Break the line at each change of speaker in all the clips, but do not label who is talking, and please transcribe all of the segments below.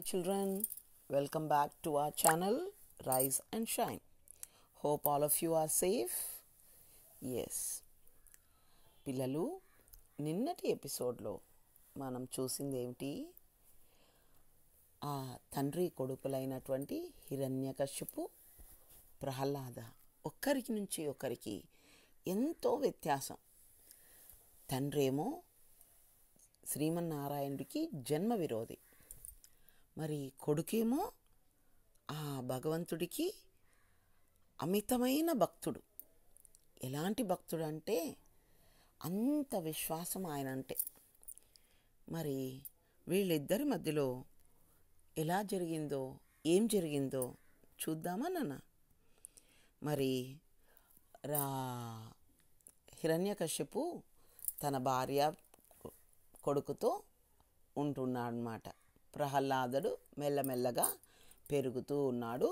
hi children welcome back to our channel rise and shine hope all of you are safe yes పిల్లలు నిన్నటి ఎపిసోడ్లో మనం చూసింది ఏమిటి ఆ తండ్రి కొడుకులైనటువంటి హిరణ్యకశ్యపు ప్రహ్లాద ఒక్కరికి నుంచి ఒకరికి ఎంతో వ్యత్యాసం తండ్రేమో శ్రీమన్నారాయణుడికి జన్మ విరోధి మరి కొడుకేమో ఆ భగవంతుడికి అమితమైన భక్తుడు ఎలాంటి భక్తుడు అంటే అంత విశ్వాసం ఆయన అంటే మరి వీళ్ళిద్దరి మధ్యలో ఎలా జరిగిందో ఏం జరిగిందో చూద్దామా నాన్న మరి రా హిరణ్యకశ్యపు తన భార్య కొడుకుతో ఉంటున్నాడనమాట ప్రహ్లాదుడు మెల్లమెల్లగా పెరుగుతూ ఉన్నాడు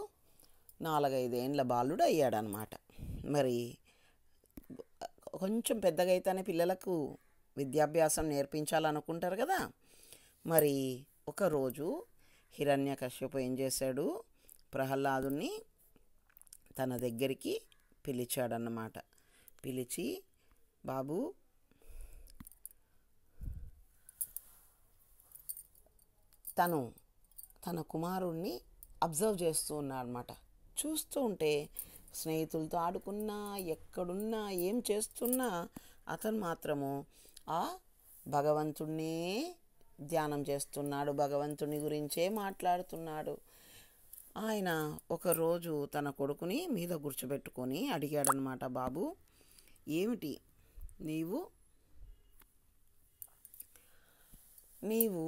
నాలుగైదేండ్ల బాలుడు అయ్యాడనమాట మరి కొంచెం పెద్దగా అయితేనే పిల్లలకు విద్యాభ్యాసం నేర్పించాలనుకుంటారు కదా మరి ఒకరోజు హిరణ్య కశ్యప ఏం చేశాడు ప్రహ్లాదుని తన దగ్గరికి పిలిచాడన్నమాట పిలిచి బాబు తను తన కుమారుణ్ణి అబ్జర్వ్ చేస్తూ ఉన్నాడనమాట చూస్తూ ఉంటే స్నేహితులతో ఆడుకున్నా ఎక్కడున్నా ఏం చేస్తున్నా అతను మాత్రము ఆ భగవంతుణ్ణే ధ్యానం చేస్తున్నాడు భగవంతుని గురించే మాట్లాడుతున్నాడు ఆయన ఒకరోజు తన కొడుకుని మీద కూర్చోబెట్టుకొని అడిగాడనమాట బాబు ఏమిటి నీవు నీవు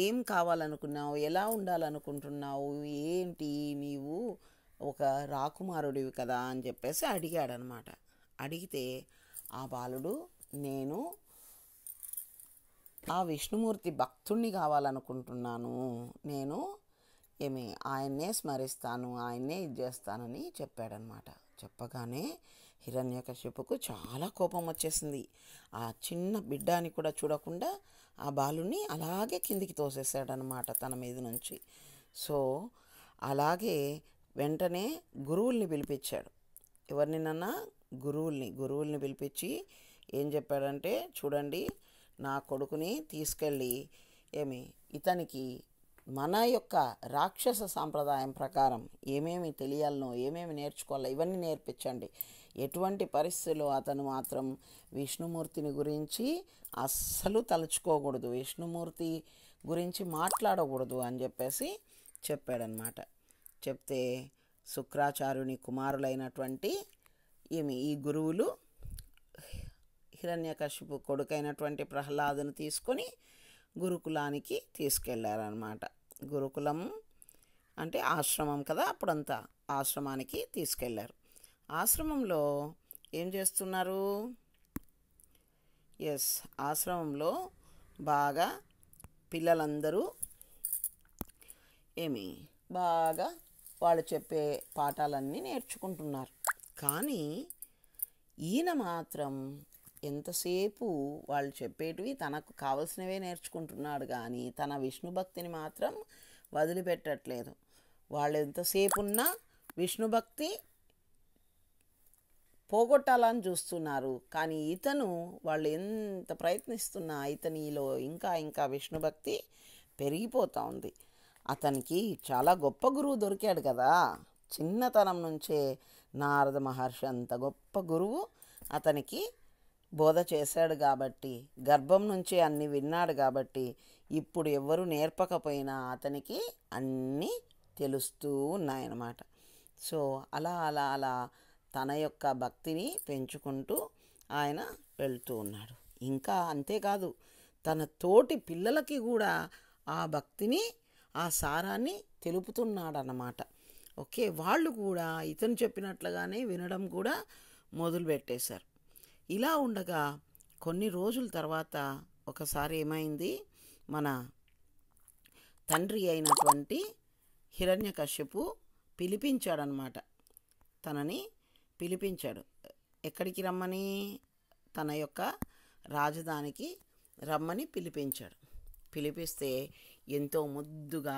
ఏం కావాలనుకున్నావు ఎలా ఉండాలనుకుంటున్నావు ఏంటి నీవు ఒక రాకుమారుడివి కదా అని చెప్పేసి అడిగాడనమాట అడిగితే ఆ బాలుడు నేను ఆ విష్ణుమూర్తి భక్తుణ్ణి కావాలనుకుంటున్నాను నేను ఏమి ఆయన్నే స్మరిస్తాను ఆయన్నే ఇది చేస్తానని చెప్పాడనమాట చెప్పగానే హిరణ్యకశ్యపుకు చాలా కోపం వచ్చేసింది ఆ చిన్న బిడ్డ అని కూడా చూడకుండా ఆ బాలుని అలాగే కిందికి తోసేసాడనమాట తన మీద నుంచి సో అలాగే వెంటనే గురువుల్ని పిలిపించాడు ఎవరినినన్నా గురువుల్ని గురువుల్ని పిలిపించి ఏం చెప్పాడంటే చూడండి నా కొడుకుని తీసుకెళ్ళి ఏమి ఇతనికి మన యొక్క రాక్షస సాంప్రదాయం ప్రకారం ఏమేమి తెలియాలనో ఏమేమి నేర్చుకోవాలో ఇవన్నీ నేర్పించండి ఎటువంటి పరిస్థితుల్లో అతను మాత్రం విష్ణుమూర్తిని గురించి అస్సలు తలుచుకోకూడదు విష్ణుమూర్తి గురించి మాట్లాడకూడదు అని చెప్పేసి చెప్పాడనమాట చెప్తే శుక్రాచార్యుని కుమారులైనటువంటి ఈమె ఈ గురువులు హిరణ్యకశిపు కొడుకైనటువంటి ప్రహ్లాదును తీసుకొని గురుకులానికి తీసుకెళ్లారనమాట గురుకులం అంటే ఆశ్రమం కదా అప్పుడంతా ఆశ్రమానికి తీసుకెళ్లారు ఆశ్రమంలో ఏం చేస్తున్నారు ఎస్ ఆశ్రమంలో బాగా పిల్లలందరూ ఏమి బాగా వాళ్ళు చెప్పే పాఠాలన్నీ నేర్చుకుంటున్నారు కానీ ఈయన మాత్రం ఎంతసేపు వాళ్ళు చెప్పేటివి తనకు కావలసినవే నేర్చుకుంటున్నాడు కానీ తన విష్ణు భక్తిని మాత్రం వదిలిపెట్టట్లేదు వాళ్ళు ఎంతసేపు ఉన్నా విష్ణుభక్తి పోగొట్టాలని చూస్తున్నారు కానీ ఇతను వాళ్ళు ఎంత ప్రయత్నిస్తున్నా ఇతనిలో ఇంకా ఇంకా విష్ణుభక్తి పెరిగిపోతూ ఉంది అతనికి చాలా గొప్ప గురువు దొరికాడు కదా చిన్నతనం నుంచే నారద మహర్షి అంత గొప్ప గురువు అతనికి బోధ చేశాడు కాబట్టి గర్భం నుంచి అన్ని విన్నాడు కాబట్టి ఇప్పుడు ఎవరు నేర్పకపోయినా అతనికి అన్నీ తెలుస్తూ ఉన్నాయన్నమాట సో అలా అలా అలా తన యొక్క భక్తిని పెంచుకుంటూ ఆయన వెళ్తూ ఉన్నాడు ఇంకా అంతేకాదు తన తోటి పిల్లలకి కూడా ఆ భక్తిని ఆ సారాన్ని తెలుపుతున్నాడనమాట ఓకే వాళ్ళు కూడా ఇతను చెప్పినట్లుగానే వినడం కూడా మొదలుపెట్టేశారు ఇలా ఉండగా కొన్ని రోజుల తర్వాత ఒకసారి ఏమైంది మన తండ్రి అయినటువంటి హిరణ్యకశ్యపు పిలిపించాడనమాట తనని పిలిపించాడు ఎక్కడికి రమ్మని తన యొక్క రాజధానికి రమ్మని పిలిపించాడు పిలిపిస్తే ఎంతో ముద్దుగా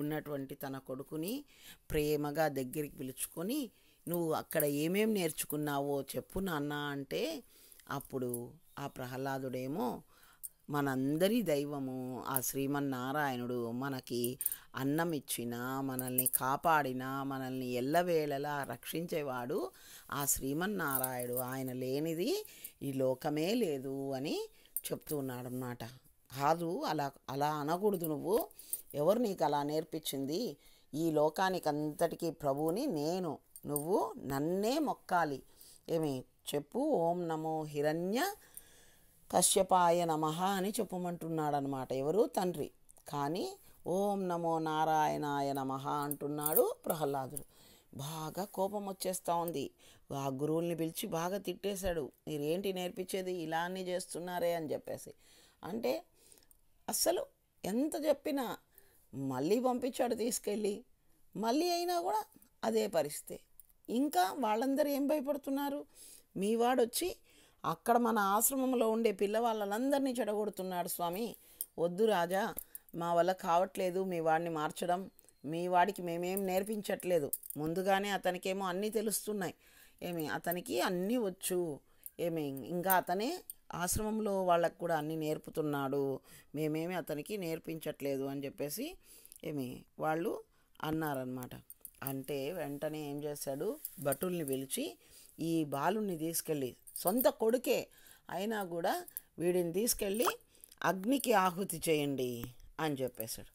ఉన్నటువంటి తన కొడుకుని ప్రేమగా దగ్గరికి పిలుచుకొని నువ్వు అక్కడ ఏమేమి నేర్చుకున్నావో చెప్పు నాన్న అంటే అప్పుడు ఆ ప్రహ్లాదుడేమో మనందరి దైవము ఆ శ్రీమన్నారాయణుడు మనకి అన్నం ఇచ్చిన మనల్ని కాపాడిన మనల్ని ఎల్లవేళలా రక్షించేవాడు ఆ శ్రీమన్నారాయణుడు ఆయన లేనిది ఈ లోకమే లేదు అని చెప్తున్నాడు అన్నమాట కాదు అలా అలా అనకూడదు నువ్వు ఎవరు నీకు అలా నేర్పించింది ఈ లోకానికి అంతటికీ ప్రభువుని నేను నువ్వు నన్నే మొక్కాలి ఏమి చెప్పు ఓం నమో హిరణ్య కశ్యపాయ నమ అని చెప్పమంటున్నాడనమాట ఎవరు తండ్రి కానీ ఓం నమో నారాయణాయ నమ అంటున్నాడు ప్రహ్లాదుడు బాగా కోపం వచ్చేస్తూ ఉంది ఆ గురువుల్ని పిలిచి బాగా తిట్టేశాడు మీరేంటి నేర్పించేది ఇలా అన్నీ చేస్తున్నారే అని చెప్పేసి అంటే అస్సలు ఎంత చెప్పినా మళ్ళీ పంపించాడు తీసుకెళ్ళి మళ్ళీ అయినా కూడా అదే పరిస్థితి ఇంకా వాళ్ళందరూ ఏం భయపడుతున్నారు మీ వాడొచ్చి అక్కడ మన ఆశ్రమంలో ఉండే పిల్లవాళ్ళందరినీ చెడగొడుతున్నాడు స్వామి వద్దు రాజా మా వల్ల కావట్లేదు మీ వాడిని మార్చడం మీ వాడికి మేమేం నేర్పించట్లేదు ముందుగానే అతనికేమో అన్నీ తెలుస్తున్నాయి ఏమి అతనికి అన్నీ వచ్చు ఏమి ఇంకా అతనే ఆశ్రమంలో వాళ్ళకు కూడా అన్నీ నేర్పుతున్నాడు మేమేమి అతనికి నేర్పించట్లేదు అని చెప్పేసి ఏమి వాళ్ళు అన్నారనమాట అంటే వెంటనే ఏం చేశాడు భటుల్ని పిలిచి ఈ బాలుని తీసుకెళ్ళి సొంత కొడుకే అయినా కూడా వీడిని తీసుకెళ్ళి అగ్నికి ఆహుతి చేయండి అని చెప్పేశాడు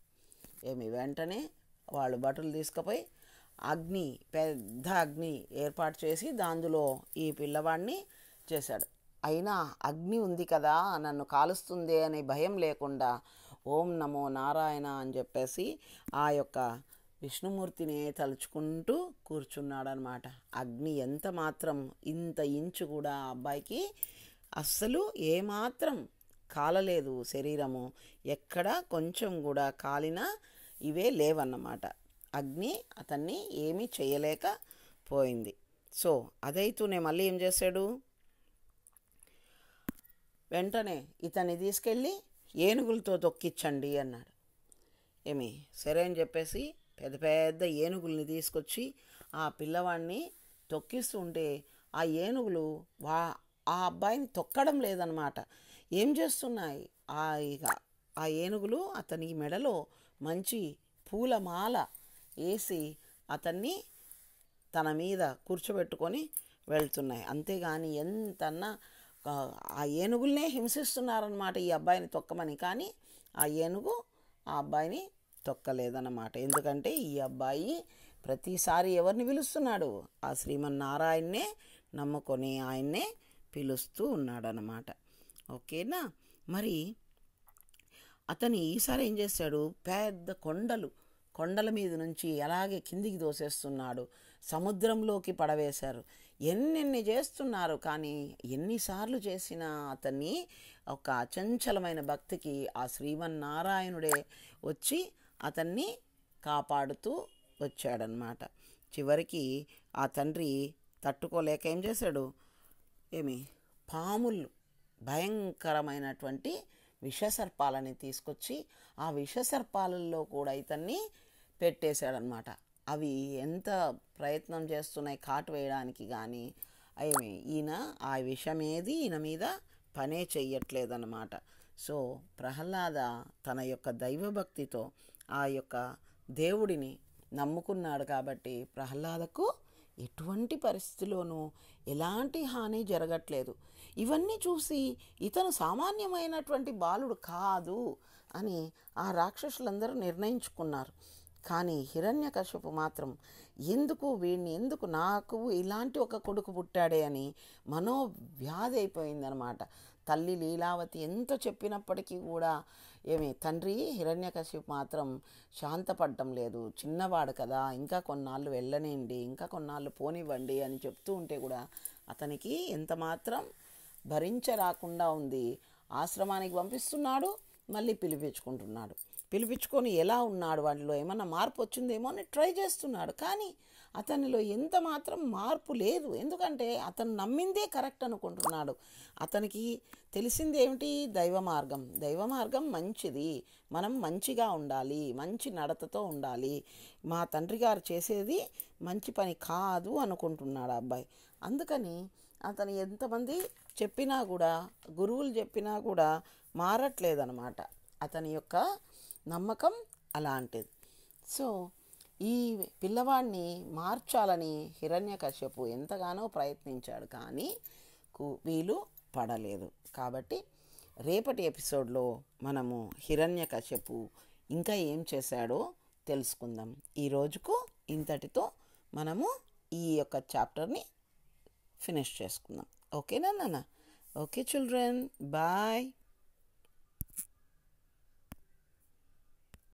ఏమి వెంటనే వాళ్ళు బట్టలు తీసుకుపోయి అగ్ని పెద్ద అగ్ని ఏర్పాటు చేసి దాందులో ఈ పిల్లవాడిని చేశాడు అయినా అగ్ని ఉంది కదా నన్ను కాలుస్తుంది అనే భయం లేకుండా ఓం నమో నారాయణ అని చెప్పేసి ఆ యొక్క విష్ణుమూర్తిని తలుచుకుంటూ కూర్చున్నాడనమాట అగ్ని ఎంత మాత్రం ఇంత ఇంచు కూడా ఆ అబ్బాయికి అస్సలు ఏమాత్రం కాలలేదు శరీరము ఎక్కడ కొంచెం కూడా కాలిన ఇవే లేవన్నమాట అగ్ని అతన్ని ఏమీ చేయలేక పోయింది సో అదైతూనే మళ్ళీ ఏం చేశాడు వెంటనే ఇతన్ని తీసుకెళ్ళి ఏనుగులతో తొక్కించండి అన్నాడు ఏమి సరే అని చెప్పేసి పెద్ద పెద్ద ఏనుగుల్ని తీసుకొచ్చి ఆ పిల్లవాడిని తొక్కిస్తుంటే ఆ ఏనుగులు వా ఆ అబ్బాయిని తొక్కడం లేదనమాట ఏం చేస్తున్నాయి ఆ ఇక ఆ ఏనుగులు అతని మెడలో మంచి పూలమాల వేసి అతన్ని తన మీద కూర్చోబెట్టుకొని వెళ్తున్నాయి అంతేగాని ఎంతన్నా ఆ ఏనుగులనే హింసిస్తున్నారనమాట ఈ అబ్బాయిని తొక్కమని కానీ ఆ ఏనుగు ఆ అబ్బాయిని తొక్కలేదన్నమాట ఎందుకంటే ఈ అబ్బాయి ప్రతిసారి ఎవరిని పిలుస్తున్నాడు ఆ శ్రీమన్నారాయణనే నమ్ముకొని ఆయన్నే పిలుస్తూ ఉన్నాడనమాట ఓకేనా మరి అతను ఈసారి ఏం చేశాడు పెద్ద కొండలు కొండల మీద నుంచి అలాగే కిందికి దోసేస్తున్నాడు సముద్రంలోకి పడవేశారు ఎన్నెన్ని చేస్తున్నారు కానీ ఎన్నిసార్లు చేసినా అతన్ని ఒక అచంచలమైన భక్తికి ఆ శ్రీమన్నారాయణుడే వచ్చి అతన్ని కాపాడుతూ వచ్చాడనమాట చివరికి ఆ తండ్రి తట్టుకోలేక ఏం చేశాడు ఏమి పాములు భయంకరమైనటువంటి విషసర్పాలని తీసుకొచ్చి ఆ విషసర్పాలలో కూడా ఇతన్ని పెట్టేశాడనమాట అవి ఎంత ప్రయత్నం చేస్తున్నాయి కాటు వేయడానికి కానీ అవి ఈయన ఆ విషమేది ఈయన మీద పనే చెయ్యట్లేదన్నమాట సో ప్రహ్లాద తన యొక్క దైవభక్తితో ఆ యొక్క దేవుడిని నమ్ముకున్నాడు కాబట్టి ప్రహ్లాదకు ఎటువంటి పరిస్థితిలోనూ ఎలాంటి హాని జరగట్లేదు ఇవన్నీ చూసి ఇతను సామాన్యమైనటువంటి బాలుడు కాదు అని ఆ రాక్షసులందరూ నిర్ణయించుకున్నారు కానీ కశ్యపు మాత్రం ఎందుకు వీడిని ఎందుకు నాకు ఇలాంటి ఒక కొడుకు పుట్టాడే అని మనోవ్యాధి అయిపోయిందనమాట తల్లి లీలావతి ఎంత చెప్పినప్పటికీ కూడా ఏమి తండ్రి కశ్యపు మాత్రం శాంతపడటం లేదు చిన్నవాడు కదా ఇంకా కొన్నాళ్ళు వెళ్ళనివ్వండి ఇంకా కొన్నాళ్ళు పోనివ్వండి అని చెప్తూ ఉంటే కూడా అతనికి ఎంత మాత్రం భరించరాకుండా ఉంది ఆశ్రమానికి పంపిస్తున్నాడు మళ్ళీ పిలిపించుకుంటున్నాడు పిలిపించుకొని ఎలా ఉన్నాడు వాటిలో ఏమన్నా మార్పు వచ్చిందేమో అని ట్రై చేస్తున్నాడు కానీ అతనిలో ఎంత మాత్రం మార్పు లేదు ఎందుకంటే అతను నమ్మిందే కరెక్ట్ అనుకుంటున్నాడు అతనికి తెలిసింది ఏమిటి దైవ మార్గం దైవ మార్గం మంచిది మనం మంచిగా ఉండాలి మంచి నడతతో ఉండాలి మా తండ్రి గారు చేసేది మంచి పని కాదు అనుకుంటున్నాడు అబ్బాయి అందుకని అతను ఎంతమంది చెప్పినా కూడా గురువులు చెప్పినా కూడా మారట్లేదనమాట అతని యొక్క నమ్మకం అలాంటిది సో ఈ పిల్లవాడిని మార్చాలని హిరణ్యకశ్యపు ఎంతగానో ప్రయత్నించాడు కానీ వీలు పడలేదు కాబట్టి రేపటి ఎపిసోడ్లో మనము హిరణ్యకశ్యపు ఇంకా ఏం చేశాడో తెలుసుకుందాం ఈ రోజుకు ఇంతటితో మనము ఈ యొక్క చాప్టర్ని ఫినిష్ చేసుకుందాం ఓకేనా నాన్న ఓకే చిల్డ్రన్ బాయ్